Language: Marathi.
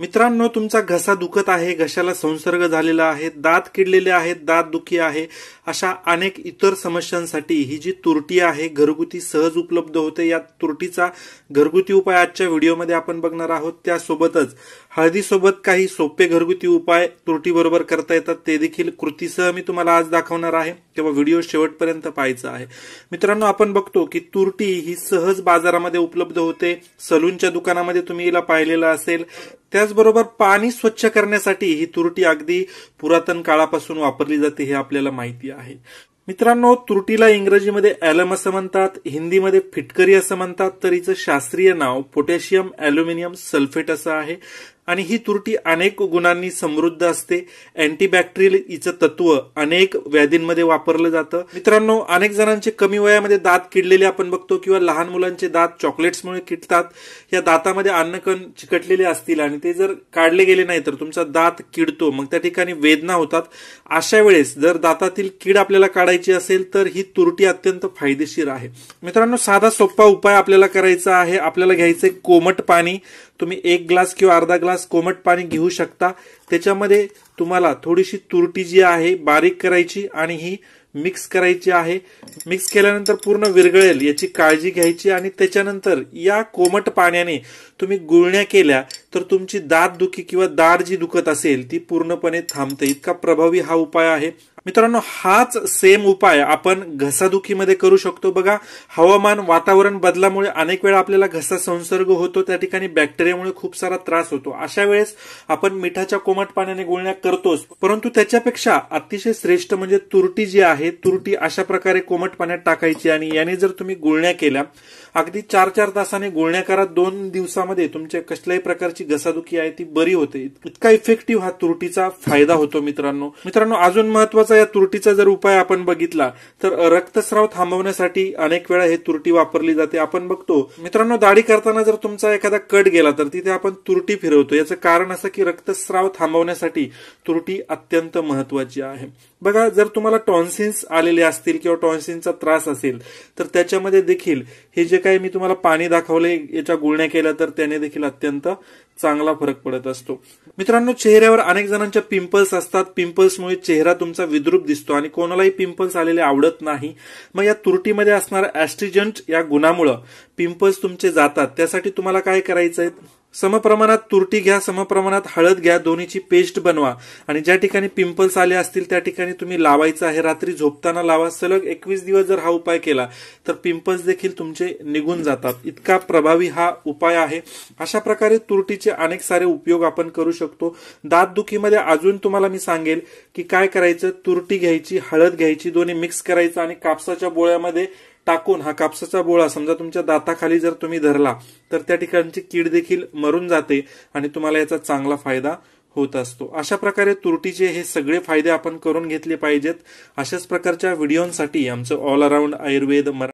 मित्रांनो तुमचा घसा दुखत आहे घशाला संसर्ग झालेला आहे दात किडलेले आहेत दात दुखी आहे अशा अनेक इतर समस्यांसाठी ही जी तुरटी आहे घरगुती सहज उपलब्ध होते या तुरटीचा घरगुती उपाय आजच्या व्हिडिओमध्ये आपण बघणार आहोत त्यासोबतच हळदीसोबत काही सोपे घरगुती उपाय तुरटीबरोबर करता येतात ते देखील कृतीसह मी तुम्हाला आज दाखवणार आहे तेव्हा व्हिडिओ शेवटपर्यंत पाहायचा आहे मित्रांनो आपण बघतो की तुरटी ही सहज बाजारामध्ये उपलब्ध होते सलूनच्या दुकानामध्ये तुम्ही हिला पाहिलेला असेल त्याचबरोबर पाणी स्वच्छ करण्यासाठी ही तुरटी अगदी पुरातन काळापासून वापरली जाते हे आपल्याला माहिती आहे मित्रांनो तुरटीला इंग्रजीमध्ये अॅलम असं म्हणतात हिंदीमध्ये फिटकरी असं म्हणतात तर हिचं शास्त्रीय नाव पोटॅशियम अॅल्युमिनियम सल्फेट असं आहे आणि ही तुरटी अनेक गुणांनी समृद्ध असते अँटीबॅक्टेरियल हिचं तत्व अनेक व्याधींमध्ये वापरलं जातं मित्रांनो अनेक जणांचे कमी वयामध्ये दात किडलेले आपण बघतो किंवा लहान मुलांचे दात चॉकलेट्समुळे किडतात या दातामध्ये अन्नकण चिकटलेले असतील आणि ते जर काढले गेले नाही तर तुमचा दात किडतो मग त्या ठिकाणी वेदना होतात अशा वेळेस जर दातातील कीड आपल्याला काढायची असेल तर ही तुरटी अत्यंत फायदेशीर आहे मित्रांनो साधा सोपा उपाय आपल्याला करायचा आहे आपल्याला घ्यायचं कोमट पाणी तुम्ही एक ग्लास किंवा अर्धा ग्लास ग्लास कोमट पाणी घेऊ शकता त्याच्यामध्ये तुम्हाला थोडीशी तुरटी जी आहे बारीक करायची आणि ही मिक्स करायची आहे मिक्स केल्यानंतर पूर्ण विरगळेल याची काळजी घ्यायची आणि त्याच्यानंतर या कोमट पाण्याने तुम्ही गुळण्या केल्या तर तुमची दात दुखी किंवा दाढ जी दुखत असेल ती पूर्णपणे थांबते इतका प्रभावी हा उपाय आहे मित्रांनो हाच सेम उपाय आपण घसादुखीमध्ये करू शकतो बघा हवामान वातावरण बदलामुळे अनेक वेळा आपल्याला घसा संसर्ग होतो त्या ठिकाणी बॅक्टेरियामुळे खूप सारा त्रास होतो अशा वेळेस आपण मिठाच्या कोमट पाण्याने गुळण्या करतोच परंतु त्याच्यापेक्षा अतिशय श्रेष्ठ म्हणजे तुरटी जी आहे तुरटी अशा प्रकारे कोमट पाण्यात टाकायची आणि याने जर तुम्ही गुळण्या केल्या अगदी चार चार तासाने गुळण्या करा दोन दिवसामध्ये तुमच्या कसल्याही प्रकारची घसादुखी आहे ती बरी होते इतका इफेक्टिव्ह हा तुरटीचा फायदा होतो मित्रांनो मित्रांनो अजून महत्वाचा या तुरटीचा जर उपाय आपण बघितला तर रक्तस्राव थांबवण्यासाठी अनेक वेळा हे तुरटी वापरली जाते आपण बघतो मित्रांनो दाढी करताना जर तुमचा एखादा कट गेला तर तिथे आपण तुरटी फिरवतो याचं कारण असं की रक्तस्राव थांबवण्यासाठी तुरटी अत्यंत महत्वाची आहे बघा जर तुम्हाला टॉन्सिन्स आलेले असतील किंवा टॉन्सिनचा त्रास असेल तर त्याच्यामध्ये देखील हे जे काही मी तुम्हाला पाणी दाखवले याच्या गुळण्या केल्या तर त्याने देखील अत्यंत चांगला फरक पडत असतो मित्रांनो चेहऱ्यावर अनेक जणांच्या पिंपल्स असतात पिंपल्समुळे चेहरा तुमचा विद्रूप दिसतो आणि कोणालाही पिंपल्स आलेले आवडत नाही मग या तुरटीमध्ये असणारा ऍस्ट्रिजंट या गुणामुळे पिंपल्स तुमचे जातात त्यासाठी तुम्हाला काय करायचं आहे समप्रमाणात तुरटी घ्या समप्रमाणात हळद घ्या दोन्हीची पेस्ट बनवा आणि ज्या ठिकाणी पिंपल्स आले असतील त्या ठिकाणी तुम्ही लावायचं आहे रात्री झोपताना लावा सलग एकवीस दिवस जर हा उपाय केला तर पिंपल्स देखील तुमचे निघून जातात इतका प्रभावी हा उपाय आहे अशा प्रकारे तुरटीचे अनेक सारे उपयोग आपण करू शकतो दुखीमध्ये अजून तुम्हाला मी सांगेल की काय करायचं तुरटी घ्यायची हळद घ्यायची दोन्ही मिक्स करायचं आणि कापसाच्या बोळ्यामध्ये टाकून हा कापसाचा बोळा समजा तुमच्या दाताखाली जर तुम्ही धरला तर त्या ठिकाणची कीड देखील मरून जाते आणि तुम्हाला याचा चांगला फायदा होत असतो अशा प्रकारे तुरटीचे हे सगळे फायदे आपण करून घेतले पाहिजेत अशाच प्रकारच्या व्हिडिओसाठी आमचं ऑल अराउंड आयुर्वेद